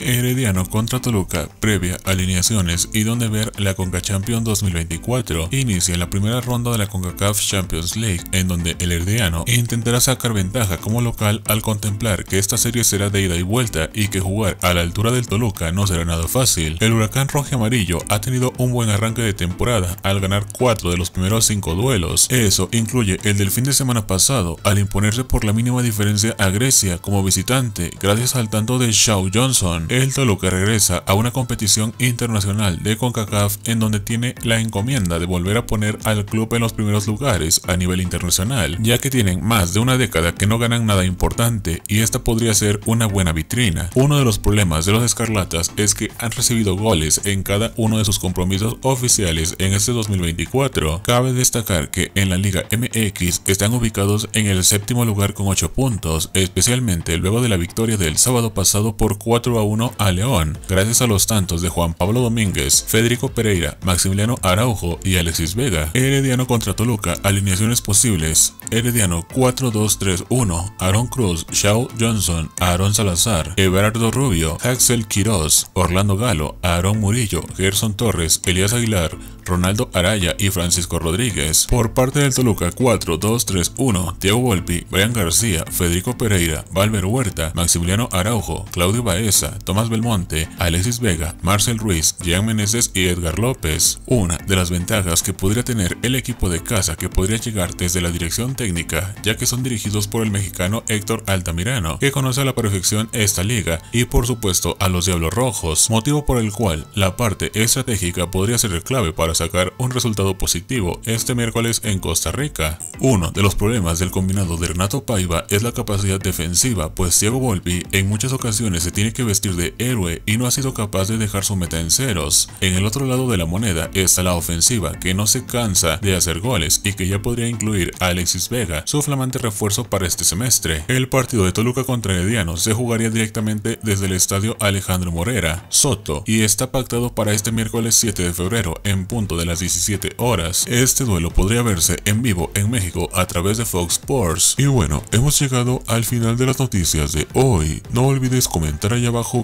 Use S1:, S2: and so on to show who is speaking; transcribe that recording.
S1: Herediano contra Toluca, previa alineaciones y donde ver la Conca Champions 2024, inicia la primera ronda de la CONCACAF Champions League, en donde el Herediano intentará sacar ventaja como local al contemplar que esta serie será de ida y vuelta y que jugar a la altura del Toluca no será nada fácil. El huracán rojo amarillo ha tenido un buen arranque de temporada al ganar 4 de los primeros 5 duelos. Eso incluye el del fin de semana pasado al imponerse por la mínima diferencia a Grecia como visitante gracias al tanto de Shaw Johnson el Toluca regresa a una competición internacional de CONCACAF en donde tiene la encomienda de volver a poner al club en los primeros lugares a nivel internacional, ya que tienen más de una década que no ganan nada importante y esta podría ser una buena vitrina. Uno de los problemas de los escarlatas es que han recibido goles en cada uno de sus compromisos oficiales en este 2024. Cabe destacar que en la Liga MX están ubicados en el séptimo lugar con 8 puntos, especialmente luego de la victoria del sábado pasado por 4 a 1 a León, gracias a los tantos de Juan Pablo Domínguez, Federico Pereira, Maximiliano Araujo y Alexis Vega. Herediano contra Toluca, alineaciones posibles. Herediano 4-2-3-1, Aaron Cruz, Shao Johnson, Aaron Salazar, Everardo Rubio, Axel Quiroz, Orlando Galo, Aaron Murillo, Gerson Torres, Elías Aguilar, Ronaldo Araya y Francisco Rodríguez. Por parte del Toluca 4-2-3-1, Diego Volpi, Brian García, Federico Pereira, Valver Huerta, Maximiliano Araujo, Claudio Baeza, Tomás Belmonte, Alexis Vega, Marcel Ruiz, Jean Meneses y Edgar López. Una de las ventajas que podría tener el equipo de casa que podría llegar desde la dirección técnica, ya que son dirigidos por el mexicano Héctor Altamirano, que conoce a la perfección esta liga y por supuesto a los Diablos Rojos, motivo por el cual la parte estratégica podría ser clave para sacar un resultado positivo este miércoles en Costa Rica. Uno de los problemas del combinado de Renato Paiva es la capacidad defensiva, pues Diego Volpi en muchas ocasiones se tiene que vestir de héroe y no ha sido capaz de dejar su meta en ceros. En el otro lado de la moneda está la ofensiva, que no se cansa de hacer goles y que ya podría incluir a Alexis Vega, su flamante refuerzo para este semestre. El partido de Toluca contra Herediano se jugaría directamente desde el estadio Alejandro Morera, Soto, y está pactado para este miércoles 7 de febrero en punto de las 17 horas. Este duelo podría verse en vivo en México a través de Fox Sports. Y bueno, hemos llegado al final de las noticias de hoy. No olvides comentar allá abajo